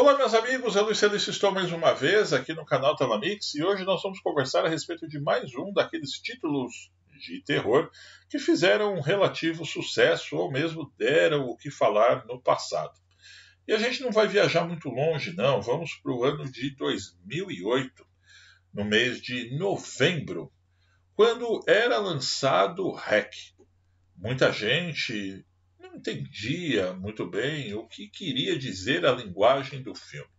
Olá, meus amigos, eu é Luciano estou mais uma vez aqui no canal Telamix e hoje nós vamos conversar a respeito de mais um daqueles títulos de terror que fizeram um relativo sucesso ou mesmo deram o que falar no passado. E a gente não vai viajar muito longe, não, vamos para o ano de 2008, no mês de novembro, quando era lançado o REC. Muita gente não entendia muito bem o que queria dizer a linguagem do filme.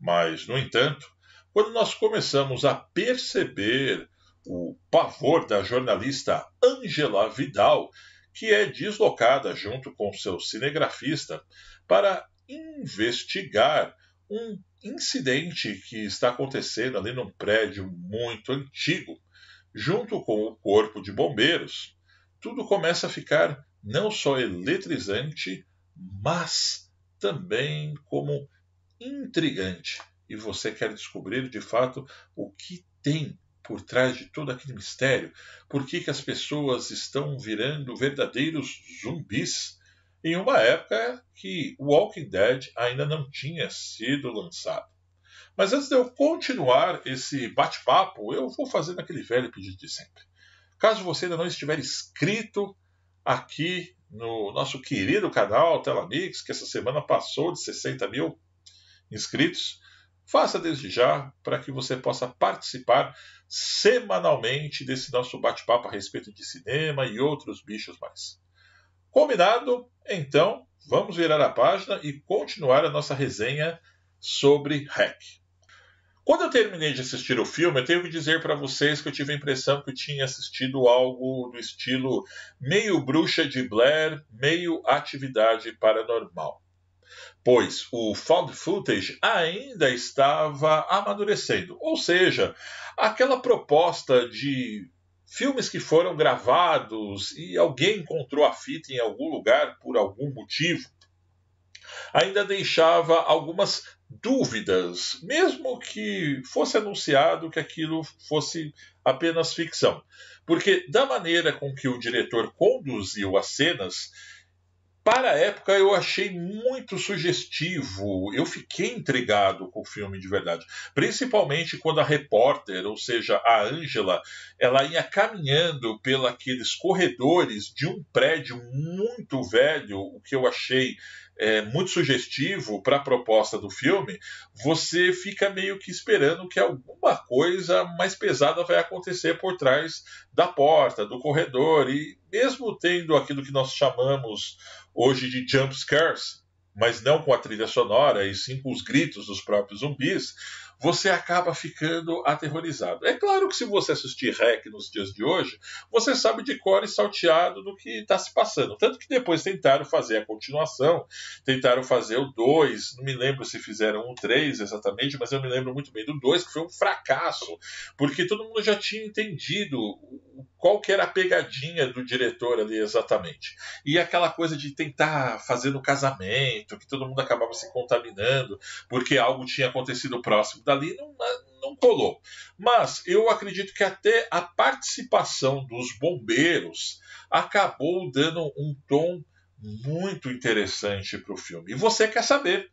Mas, no entanto, quando nós começamos a perceber o pavor da jornalista Angela Vidal, que é deslocada junto com seu cinegrafista para investigar um incidente que está acontecendo ali num prédio muito antigo, junto com o corpo de bombeiros, tudo começa a ficar não só eletrizante, mas também como intrigante. E você quer descobrir de fato o que tem por trás de todo aquele mistério? Por que, que as pessoas estão virando verdadeiros zumbis em uma época que o Walking Dead ainda não tinha sido lançado? Mas antes de eu continuar esse bate-papo, eu vou fazendo aquele velho pedido de sempre. Caso você ainda não estiver inscrito aqui no nosso querido canal Telamix, que essa semana passou de 60 mil inscritos. Faça desde já para que você possa participar semanalmente desse nosso bate-papo a respeito de cinema e outros bichos mais. Combinado? Então, vamos virar a página e continuar a nossa resenha sobre REC. Quando eu terminei de assistir o filme, eu tenho que dizer para vocês que eu tive a impressão que eu tinha assistido algo do estilo meio bruxa de Blair, meio atividade paranormal. Pois o found footage ainda estava amadurecendo, ou seja, aquela proposta de filmes que foram gravados e alguém encontrou a fita em algum lugar por algum motivo ainda deixava algumas dúvidas, mesmo que fosse anunciado que aquilo fosse apenas ficção. Porque, da maneira com que o diretor conduziu as cenas, para a época eu achei muito sugestivo, eu fiquei intrigado com o filme de verdade, principalmente quando a repórter, ou seja, a Ângela, ela ia caminhando pelos corredores de um prédio muito velho, o que eu achei é, muito sugestivo para a proposta do filme, você fica meio que esperando que alguma coisa mais pesada vai acontecer por trás da porta, do corredor. E mesmo tendo aquilo que nós chamamos hoje de jump scares, mas não com a trilha sonora, e sim com os gritos dos próprios zumbis, você acaba ficando aterrorizado. É claro que se você assistir REC nos dias de hoje, você sabe de cor e salteado do que está se passando. Tanto que depois tentaram fazer a continuação, tentaram fazer o 2, não me lembro se fizeram o 3 exatamente, mas eu me lembro muito bem do 2, que foi um fracasso, porque todo mundo já tinha entendido qual que era a pegadinha do diretor ali exatamente. E aquela coisa de tentar fazer no casamento, que todo mundo acabava se contaminando, porque algo tinha acontecido próximo dali não, não colou. Mas eu acredito que até a participação dos bombeiros acabou dando um tom muito interessante para o filme. E você quer saber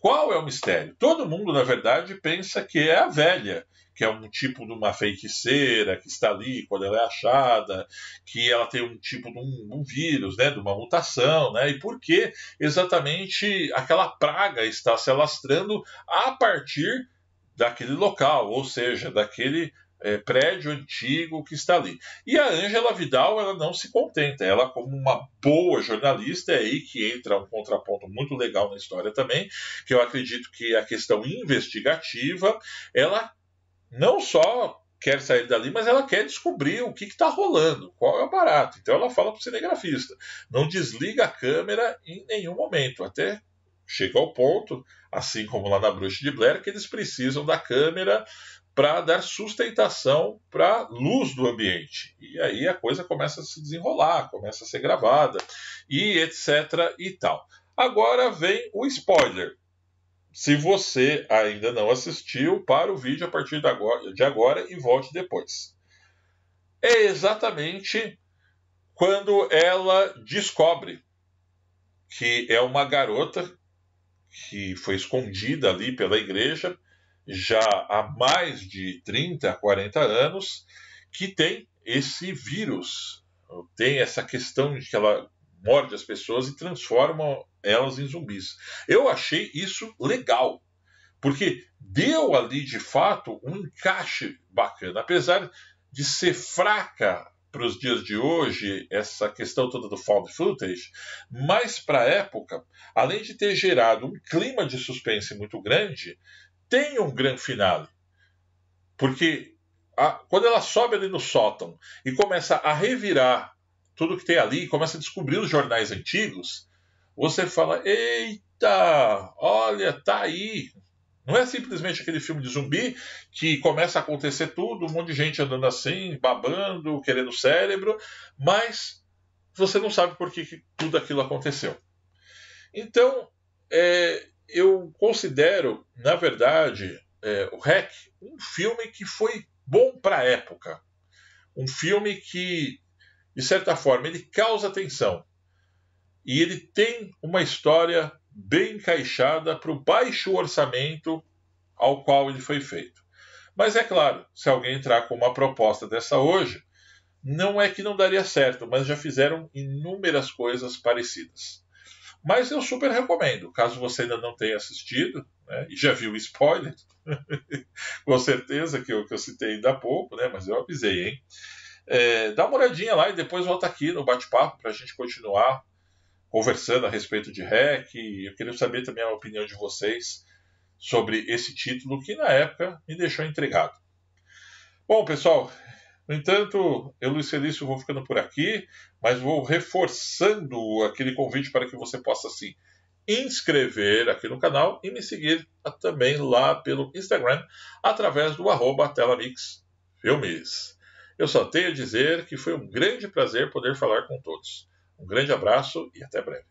qual é o mistério? Todo mundo, na verdade, pensa que é a velha, que é um tipo de uma feiticeira que está ali quando ela é achada, que ela tem um tipo de um, um vírus, né, de uma mutação, né, e por que exatamente aquela praga está se alastrando a partir daquele local, ou seja, daquele é, prédio antigo que está ali. E a Ângela Vidal, ela não se contenta, ela, como uma boa jornalista, é aí que entra um contraponto muito legal na história também, que eu acredito que a questão investigativa, ela não só quer sair dali, mas ela quer descobrir o que está rolando, qual é o barato. Então ela fala para o cinegrafista: não desliga a câmera em nenhum momento, até chega ao ponto, assim como lá na Bruxa de Blair, que eles precisam da câmera para dar sustentação para a luz do ambiente. E aí a coisa começa a se desenrolar, começa a ser gravada, e etc. e tal. Agora vem o spoiler. Se você ainda não assistiu, para o vídeo a partir de agora, de agora e volte depois. É exatamente quando ela descobre que é uma garota que foi escondida ali pela igreja já há mais de 30, 40 anos, que tem esse vírus, tem essa questão de que ela morde as pessoas e transforma elas em zumbis. Eu achei isso legal, porque deu ali de fato um encaixe bacana, apesar de ser fraca para os dias de hoje, essa questão toda do found footage, mas para a época, além de ter gerado um clima de suspense muito grande, tem um grande finale. Porque a, quando ela sobe ali no sótão e começa a revirar tudo que tem ali, começa a descobrir os jornais antigos, você fala: eita, olha, tá aí, não é simplesmente aquele filme de zumbi que começa a acontecer tudo, um monte de gente andando assim, babando, querendo cérebro, mas você não sabe por que, tudo aquilo aconteceu. Então, é, eu considero, na verdade, é, o REC um filme que foi bom para a época. Um filme que, de certa forma, ele causa atenção E ele tem uma história bem encaixada para o baixo orçamento ao qual ele foi feito. Mas é claro, se alguém entrar com uma proposta dessa hoje, não é que não daria certo, mas já fizeram inúmeras coisas parecidas. Mas eu super recomendo, caso você ainda não tenha assistido, né, e já viu o spoiler, com certeza que eu, que eu citei ainda há pouco, né, mas eu avisei, hein? É, dá uma olhadinha lá e depois volta aqui no bate-papo para a gente continuar conversando a respeito de REC. Eu queria saber também a opinião de vocês sobre esse título que na época me deixou intrigado. Bom, pessoal, no entanto, eu, Luiz Felício, vou ficando por aqui, mas vou reforçando aquele convite para que você possa se inscrever aqui no canal e me seguir também lá pelo Instagram através do arroba Eu só tenho a dizer que foi um grande prazer poder falar com todos. Um grande abraço e até breve.